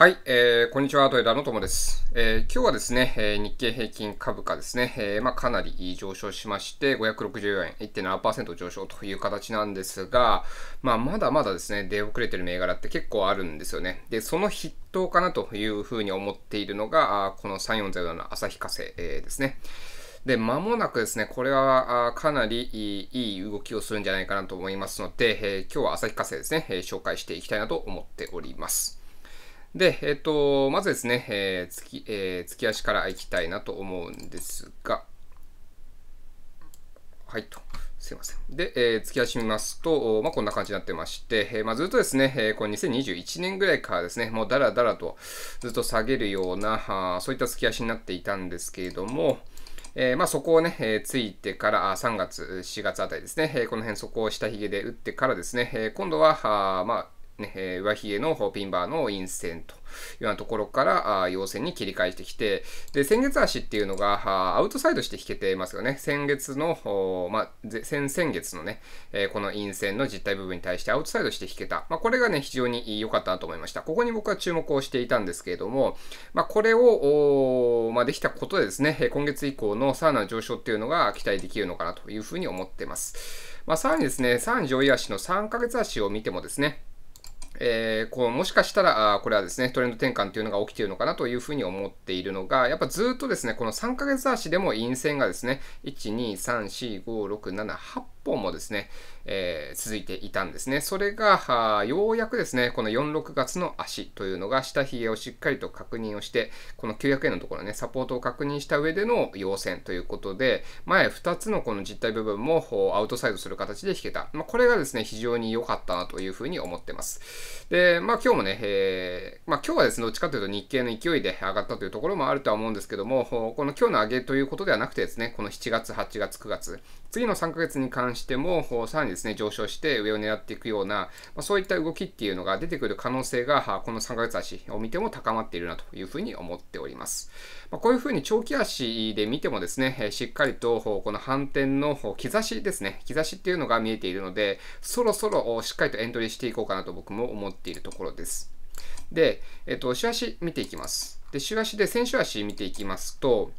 はい、えー、こんにちは、トヨタの友です、えー、今日はですね、えー、日経平均株価ですね、えー、まあ、かなり上昇しまして、564円、1.7%上昇という形なんですが、まあ、まだまだですね、出遅れてる銘柄って結構あるんですよね。で、その筆頭かなというふうに思っているのが、この3407の旭化成、えー、ですね。で、まもなくですね、これはかなりいい動きをするんじゃないかなと思いますので、えー、今日は旭化成ですね、え紹介していきたいなと思っております。で、えっと、まずですね、えー、月、えー、月足からいきたいなと思うんですが、はいと。すいません。で、えー、月足見ますと、まあ、こんな感じになってまして、えー、まあ、ずっとですね、えー、この2021年ぐらいからですね、もうだらだらとずっと下げるような、あそういった月足になっていたんですけれども、えー、まあ、そこをね、えー、ついてから3月、4月あたりですね、えー、この辺そこを下髭で打ってからですね、え今度は、あまあ、ね、えー、上髭のピンバーの陰線というようなところから、あ陽線に切り返してきて、で、先月足っていうのが、アウトサイドして引けてますよね。先月の、まあ、先々月のね、えー、この陰線の実体部分に対してアウトサイドして引けた。まあ、これがね、非常に良かったなと思いました。ここに僕は注目をしていたんですけれども、まあ、これを、まあ、できたことでですね、今月以降のさらなる上昇っていうのが期待できるのかなというふうに思っています。まあ、さらにですね、3上位足の3ヶ月足を見てもですね、えー、こうもしかしたらあこれはですねトレンド転換というのが起きているのかなというふうに思っているのがやっぱずっとですねこの3ヶ月足でも陰線がですね1 2 3 4 5 6 7 8本もですね、えー、続いていたんですね。それが、ようやくですね、この4、6月の足というのが、下髭をしっかりと確認をして、この900円のところね、サポートを確認した上での要線ということで、前2つのこの実体部分もアウトサイドする形で引けた。まあ、これがですね、非常に良かったなというふうに思ってます。で、まあ今日もね、えー、まあ今日はですね、どっちかというと日経の勢いで上がったというところもあるとは思うんですけども、この今日の上げということではなくてですね、この7月、8月、9月、次の3ヶ月に関関しても、さらにですね、上昇して上を狙っていくような、まそういった動きっていうのが出てくる可能性が、この3ヶ月足を見ても高まっているなというふうに思っております。まこういうふうに長期足で見てもですね、しっかりとこの反転の兆しですね、兆しっていうのが見えているので、そろそろしっかりとエントリーしていこうかなと僕も思っているところです。で、えっと、週足見ていきます。で、週足で先週足見ていきますと、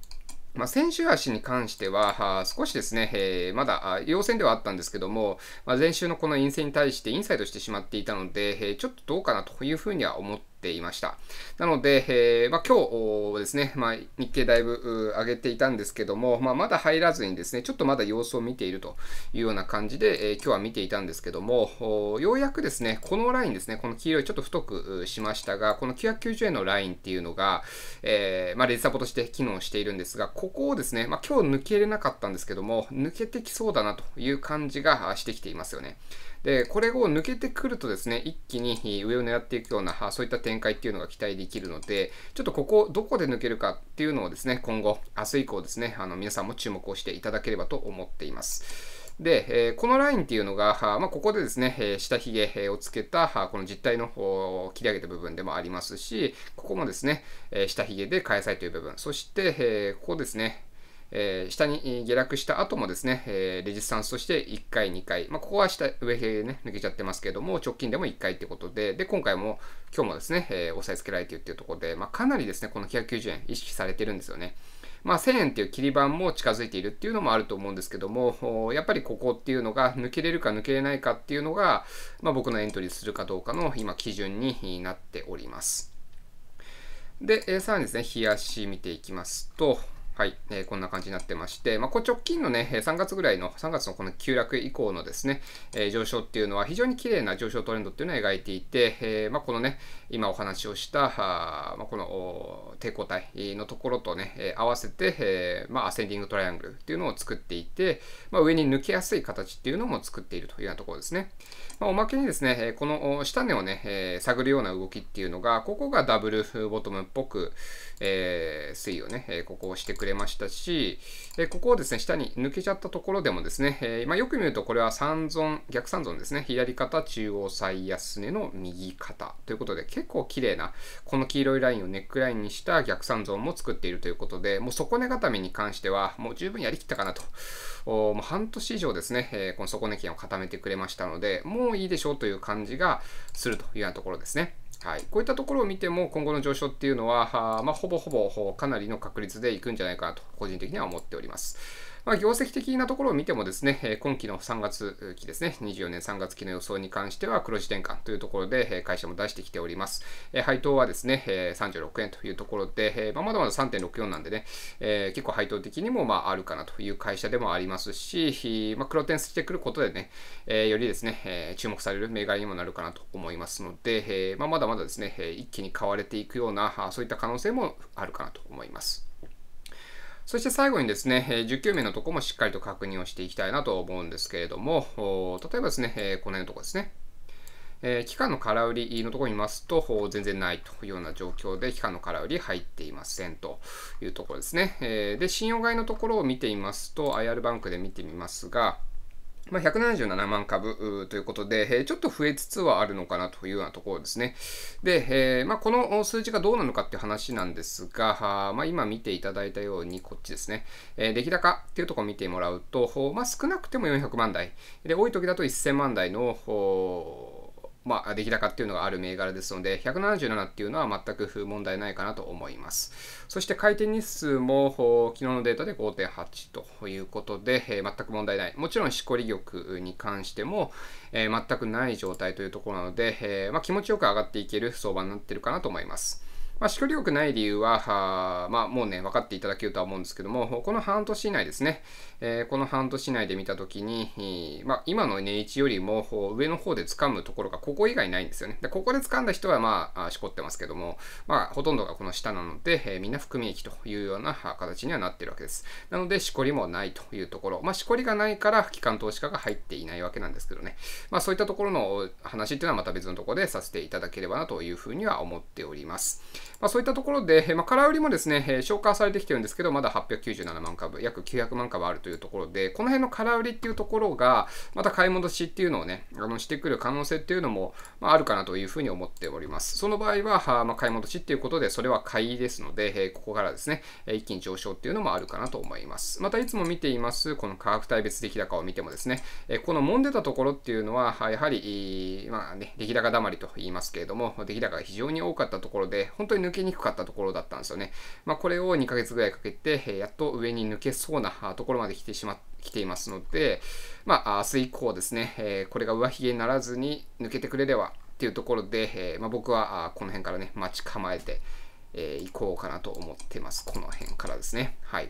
まあ、先週足に関しては、少しですね、えー、まだ陽線ではあったんですけども、まあ、前週のこの陰性に対してインサイドしてしまっていたので、えー、ちょっとどうかなというふうには思ってていました。なので、えー、まあ、今日ですね、まあ、日経だいぶ上げていたんですけども、まあ、まだ入らずにですね、ちょっとまだ様子を見ているというような感じで、えー、今日は見ていたんですけども、ようやくですね、このラインですね、この黄色いちょっと太くしましたが、この990円のラインっていうのが、えー、まあ、レジサポとして機能しているんですが、ここをですね、まあ、今日抜けれなかったんですけども、抜けてきそうだなという感じがしてきていますよね。で、これを抜けてくるとですね、一気に上を狙っていくような、そういった展展開っていうのが期待できるので、ちょっとここどこで抜けるかっていうのをですね、今後、明日以降ですね、あの皆さんも注目をしていただければと思っています。で、えこのラインっていうのが、まあ、ここでですね、え下髭をつけた、この実体の切り上げた部分でもありますし、ここもですね、え下髭で返さいという部分、そして、えここですね、えー、下に下落した後もですね、えー、レジスタンスとして1回、2回、まあ、ここは下、上へ、ね、抜けちゃってますけども、直近でも1回ってことで、で、今回も、今日もですね、えー、押さえつけられているっていうところで、まあ、かなりですね、この990円意識されてるんですよね。まあ、1000円っていう切り板も近づいているっていうのもあると思うんですけども、やっぱりここっていうのが抜けれるか抜けれないかっていうのが、まあ、僕のエントリーするかどうかの今基準になっております。で、えー、さらにですね、冷やし見ていきますと、はい、えー、こんな感じになってまして、まあ、こ直近のね、3月ぐらいの、3月のこの急落以降のですね、えー、上昇っていうのは非常に綺麗な上昇トレンドっていうのを描いていて、えー、まあ、このね、今お話をした、あまあ、この抵抗体のところとね、え合わせて、えまあ、アセンディングトライアングルっていうのを作っていて、まあ、上に抜けやすい形っていうのも作っているというようなところですね。まおまけにですね、この下根をね、え探るような動きっていうのが、ここがダブルボトムっぽく、え推移をね、ここをしてくくれましたし、えここをですね、下に抜けちゃったところでもですね、えまあ、よく見るとこれは三尊、逆三尊ですね、左肩、中央最安値の右肩ということで、結構綺麗な、この黄色いラインをネックラインにした逆三尊も作っているということで、もう底根固めに関しては、もう十分やりきったかなと。もう半年以上ですね、えこの底根圏を固めてくれましたので、もういいでしょうという感じがするというようなところですね。はい、こういったところを見ても今後の上昇っていうのは、あまあ、ほぼほぼかなりの確率でいくんじゃないかなと個人的には思っております。まあ、業績的なところを見てもですね、今期の3月期ですね、24年3月期の予想に関しては黒字転換というところで会社も出してきております。配当はですね、36円というところで、まだまだ3.64なんでね、結構配当的にもまああるかなという会社でもありますし、まあ、黒点してくることでね、よりですね、注目される銘柄にもなるかなと思いますので、まあ、まだまだですね、一気に買われていくような、そういった可能性もあるかなと思います。そして最後にですね、19名のとこもしっかりと確認をしていきたいなと思うんですけれども、例えばですね、この辺のとこですね。期間の空売りのところに見ますと、全然ないというような状況で、期間の空売り入っていませんというところですね。で、信用買いのところを見てみますと、IR バンクで見てみますが、まあ、177万株ということで、ちょっと増えつつはあるのかなというようなところですね。で、まあ、この数字がどうなのかっていう話なんですが、まあ、今見ていただいたように、こっちですね。出来高っていうところを見てもらうと、まあ、少なくても400万台。で、多い時だと1000万台の、まあ、出来高っていうのがある銘柄ですので、177っていうのは全く問題ないかなと思います。そして回転日数も昨日のデータで5.8ということで、えー、全く問題ない。もちろん、しこり玉に関しても、えー、全くない状態というところなので、えー、まあ、気持ちよく上がっていける相場になってるかなと思います。まあ、視距離良くない理由は、まあ、もうね、分かっていただけるとは思うんですけども、この半年以内ですね、えー、この半年内で見たときに、まあ、今の値位置よりも上の方で掴むところがここ以外ないんですよね。で、ここで掴んだ人は、まあ、しこってますけども、まあ、ほとんどがこの下なので、えー、みんな含み益というような形にはなってるわけです。なので、しこりもないというところ。まあ、しこりがないから、機関投資家が入っていないわけなんですけどね。まあ、そういったところの話っていうのはまた別のところでさせていただければなというふうには思っております。まあ、そういったところで、まあ、空売りもですね、え消化されてきてるんですけど、まだ897万株、約900万株あるというところで、この辺の空売りっていうところが、また買い戻しっていうのをね、あのしてくる可能性っていうのも、まあ、あるかなというふうに思っております。その場合は、まあ、買い戻しっていうことで、それは買いですので、えここからですね、え一気に上昇っていうのもあるかなと思います。またいつも見ています、この価格帯別出来高を見てもですね、えこの揉んでたところっていうのは、やはり、まあね、出来高だまりと言いますけれども、出来高が非常に多かったところで、本当に抜けにくかったところだったんですよね。まあ、これを2ヶ月ぐらいかけて、やっと上に抜けそうなところまで来てしまって、来ていますので、まあ、明日以降ですね、えこれが上髭にならずに抜けてくれればっていうところで、えまあ、僕はあこの辺からね、待ち構えて、えー、行こうかなと思ってます。この辺からですね。はい。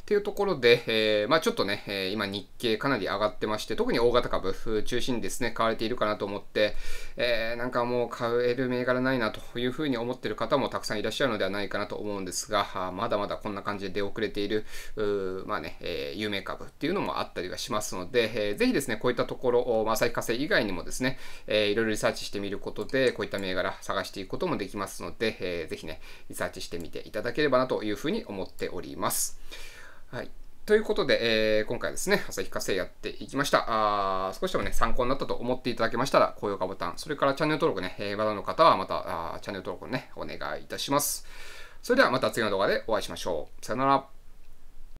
っていうところで、えー、まあ、ちょっとね、え今日経かなり上がってまして、特に大型株中心にですね、買われているかなと思って、えー、なんかもう買える銘柄ないなというふうに思ってる方もたくさんいらっしゃるのではないかなと思うんですが、まだまだこんな感じで出遅れている、まあね、え有名株っていうのもあったりはしますので、えー、ぜひですね、こういったところ、まあ、旭化成以外にもですね、えー、いろいろリサーチしてみることで、こういった銘柄探していくこともできますので、えー、ぜひね、リサーチしてみていただければなというふうに思っております。はい。ということで、えー、今回ですね、旭化成やっていきました。あ少しでもね、参考になったと思っていただけましたら、高評価ボタン、それからチャンネル登録ね、えー、まだの方はまたあチャンネル登録ね、お願いいたします。それではまた次の動画でお会いしましょう。さよなら。